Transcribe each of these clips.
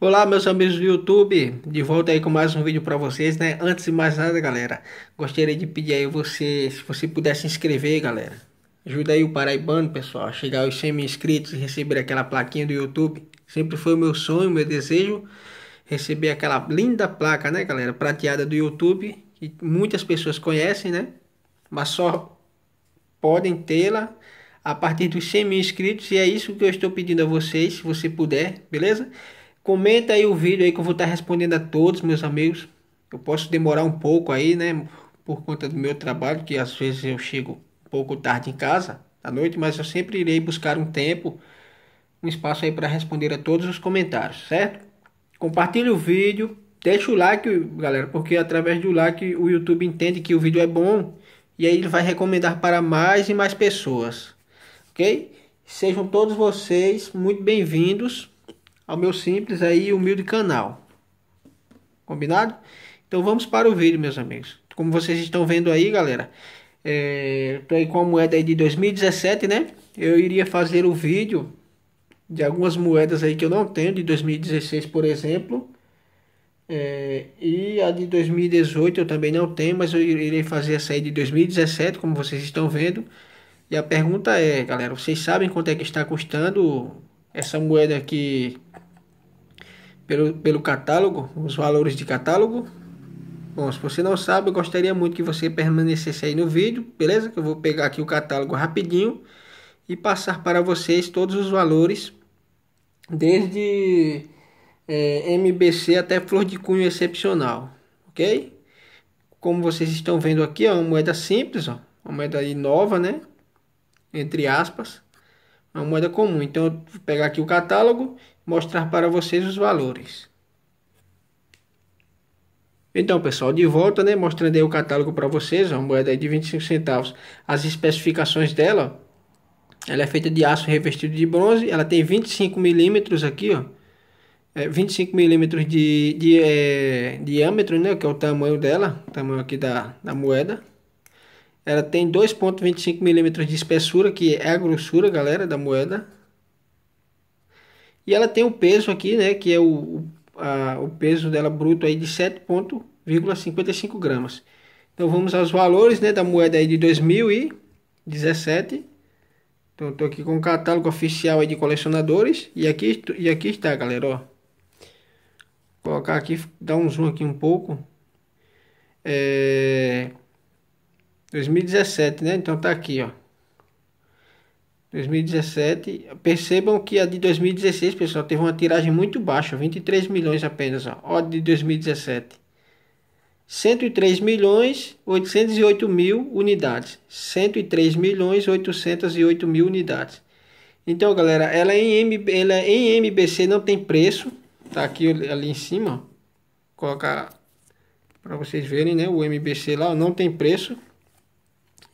Olá meus amigos do YouTube, de volta aí com mais um vídeo para vocês, né? Antes de mais nada, galera, gostaria de pedir aí você, se você puder se inscrever, galera. Ajuda aí o paraibano, pessoal, a chegar aos 100 mil inscritos e receber aquela plaquinha do YouTube. Sempre foi o meu sonho, meu desejo, receber aquela linda placa, né, galera, prateada do YouTube, que muitas pessoas conhecem, né? Mas só podem tê-la a partir dos 100 mil inscritos e é isso que eu estou pedindo a vocês, se você puder, beleza? Comenta aí o vídeo aí que eu vou estar respondendo a todos, meus amigos. Eu posso demorar um pouco aí, né? Por conta do meu trabalho, que às vezes eu chego um pouco tarde em casa, à noite, mas eu sempre irei buscar um tempo, um espaço aí para responder a todos os comentários, certo? Compartilhe o vídeo, deixa o like, galera, porque através do like o YouTube entende que o vídeo é bom e aí ele vai recomendar para mais e mais pessoas, ok? Sejam todos vocês muito bem-vindos ao meu simples aí humilde canal. Combinado? Então vamos para o vídeo, meus amigos. Como vocês estão vendo aí, galera, é, tô aí com a moeda aí de 2017, né? Eu iria fazer o vídeo de algumas moedas aí que eu não tenho, de 2016, por exemplo. É, e a de 2018 eu também não tenho, mas eu irei fazer essa aí de 2017, como vocês estão vendo. E a pergunta é, galera, vocês sabem quanto é que está custando essa moeda aqui pelo, pelo catálogo, os valores de catálogo. Bom, se você não sabe, eu gostaria muito que você permanecesse aí no vídeo, beleza? Que eu vou pegar aqui o catálogo rapidinho e passar para vocês todos os valores, desde é, MBC até flor de cunho excepcional, ok? Como vocês estão vendo aqui, ó, uma moeda simples, ó, uma moeda aí nova, né? Entre aspas, uma moeda comum. Então, eu vou pegar aqui o catálogo mostrar para vocês os valores. Então, pessoal, de volta, né, mostrando aí o catálogo para vocês, uma moeda de 25 centavos. As especificações dela, ela é feita de aço revestido de bronze, ela tem 25 milímetros aqui, ó. É, 25 milímetros de, de é, diâmetro, né, que é o tamanho dela, tamanho aqui da, da moeda. Ela tem 2.25 milímetros de espessura, que é a grossura, galera, da moeda. E ela tem o peso aqui, né, que é o, a, o peso dela bruto aí de 7,55 gramas. Então vamos aos valores né, da moeda aí de 2017. Então estou aqui com o catálogo oficial aí de colecionadores. E aqui, e aqui está, galera. Ó. Vou colocar aqui, dar um zoom aqui um pouco. É... 2017, né? Então tá aqui, ó. 2017. Percebam que a de 2016, pessoal, teve uma tiragem muito baixa, 23 milhões apenas, ó, de 2017. 103 milhões 808 mil unidades. 103 milhões 808 mil unidades. Então, galera, ela é em, MB, ela é em MBC, não tem preço. Tá aqui ali em cima, ó. Colocar para vocês verem, né? O MBC lá ó, não tem preço.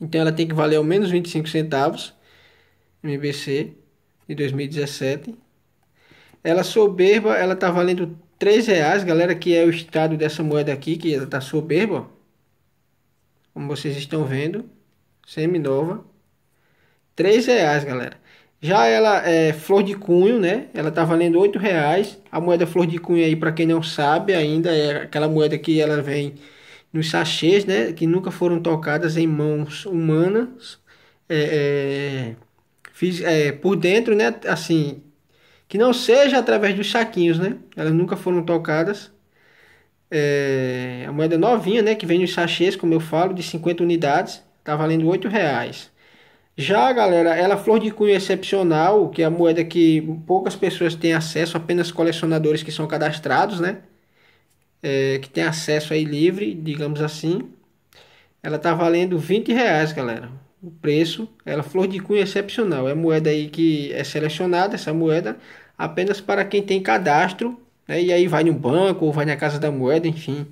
Então, ela tem que valer ao menos 25 centavos. MBC de 2017. Ela soberba, ela tá valendo 3 reais, galera, que é o estado dessa moeda aqui, que ela tá soberba. Como vocês estão vendo, semi-nova. 3 reais, galera. Já ela é flor de cunho, né? Ela tá valendo 8 reais. A moeda flor de cunho aí, para quem não sabe ainda, é aquela moeda que ela vem nos sachês, né? Que nunca foram tocadas em mãos humanas. é... é fiz, é, por dentro, né? Assim, que não seja através dos saquinhos, né? Elas nunca foram tocadas. É, a moeda novinha, né? Que vem nos sachês, como eu falo, de 50 unidades, tá valendo 8 reais. Já, galera, ela flor de cunho excepcional, que é a moeda que poucas pessoas têm acesso, apenas colecionadores que são cadastrados, né? É, que tem acesso aí livre, digamos assim. Ela tá valendo 20 reais, galera o preço. Ela flor de cunha excepcional. É moeda aí que é selecionada, essa moeda, apenas para quem tem cadastro. Né? E aí vai no banco ou vai na casa da moeda, enfim.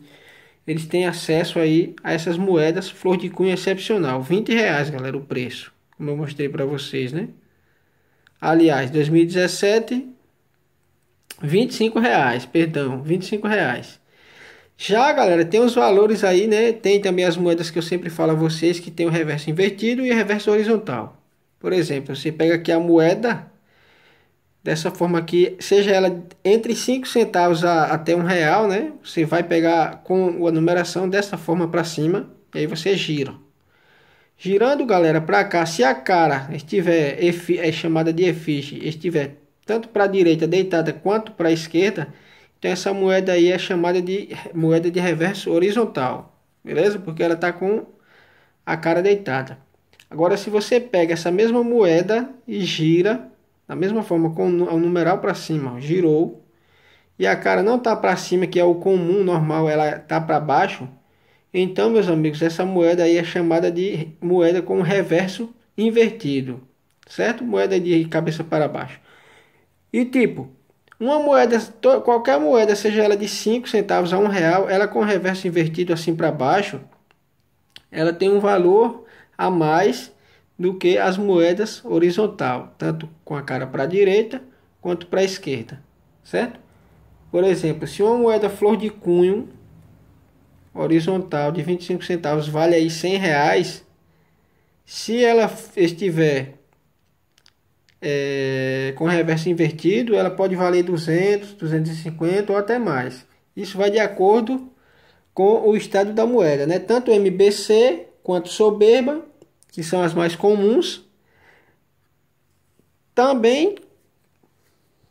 Eles têm acesso aí a essas moedas flor de cunha excepcional. 20 reais, galera, o preço. Como eu mostrei para vocês, né? Aliás, 2017, 25 reais, perdão, 25 reais. Já, galera, tem os valores aí, né? Tem também as moedas que eu sempre falo a vocês que tem o reverso invertido e o reverso horizontal. Por exemplo, você pega aqui a moeda dessa forma aqui, seja ela entre 5 centavos a, até um real, né? Você vai pegar com a numeração dessa forma para cima e aí você gira. Girando, galera, para cá, se a cara estiver é chamada de efigie, estiver tanto para a direita deitada quanto para a esquerda, então essa moeda aí é chamada de moeda de reverso horizontal, beleza? Porque ela está com a cara deitada. Agora, se você pega essa mesma moeda e gira, da mesma forma com o numeral para cima, girou, e a cara não está para cima, que é o comum, normal, ela está para baixo, então, meus amigos, essa moeda aí é chamada de moeda com reverso invertido, certo? Moeda de cabeça para baixo. E tipo, uma moeda, qualquer moeda, seja ela de 5 centavos a 1 real, ela com o reverso invertido assim para baixo, ela tem um valor a mais do que as moedas horizontal, tanto com a cara para a direita quanto para a esquerda, certo? Por exemplo, se uma moeda flor de cunho horizontal de 25 centavos vale aí 100 reais, se ela estiver é, com reverso invertido, ela pode valer 200, 250 ou até mais. Isso vai de acordo com o estado da moeda, né? Tanto MBC quanto soberba, que são as mais comuns, também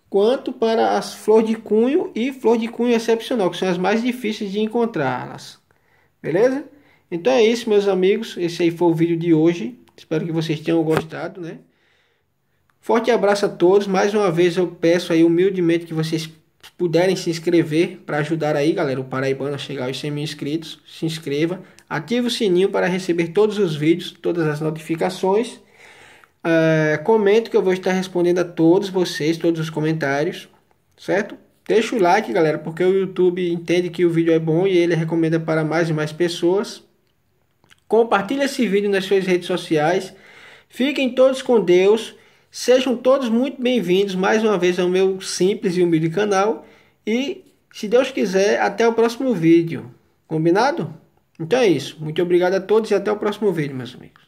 quanto para as flor de cunho e flor de cunho excepcional, que são as mais difíceis de encontrá-las. Beleza? Então é isso, meus amigos. Esse aí foi o vídeo de hoje. Espero que vocês tenham gostado, né? Forte abraço a todos. Mais uma vez eu peço aí humildemente que vocês puderem se inscrever para ajudar aí, galera, o Paraibano a chegar aos 100 mil inscritos. Se inscreva, ative o sininho para receber todos os vídeos, todas as notificações. Uh, comento que eu vou estar respondendo a todos vocês, todos os comentários, certo? Deixa o like, galera, porque o YouTube entende que o vídeo é bom e ele recomenda para mais e mais pessoas. Compartilhe esse vídeo nas suas redes sociais. Fiquem todos com Deus. Sejam todos muito bem-vindos mais uma vez ao meu simples e humilde canal e, se Deus quiser, até o próximo vídeo. Combinado? Então é isso. Muito obrigado a todos e até o próximo vídeo, meus amigos.